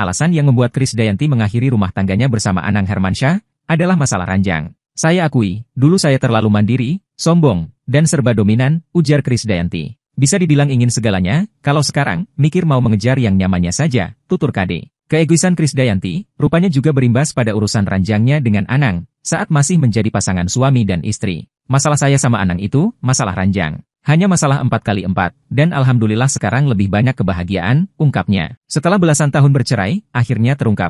Alasan yang membuat Kris Dayanti mengakhiri rumah tangganya bersama Anang Hermansyah adalah masalah ranjang. Saya akui, dulu saya terlalu mandiri, sombong, dan serba dominan, ujar Kris Dayanti. Bisa dibilang ingin segalanya, kalau sekarang, mikir mau mengejar yang nyamannya saja, tutur Kade. Keegoisan Kris Dayanti, rupanya juga berimbas pada urusan ranjangnya dengan Anang, saat masih menjadi pasangan suami dan istri. Masalah saya sama Anang itu, masalah ranjang. Hanya masalah empat kali empat, dan alhamdulillah sekarang lebih banyak kebahagiaan, ungkapnya. Setelah belasan tahun bercerai, akhirnya terungkap.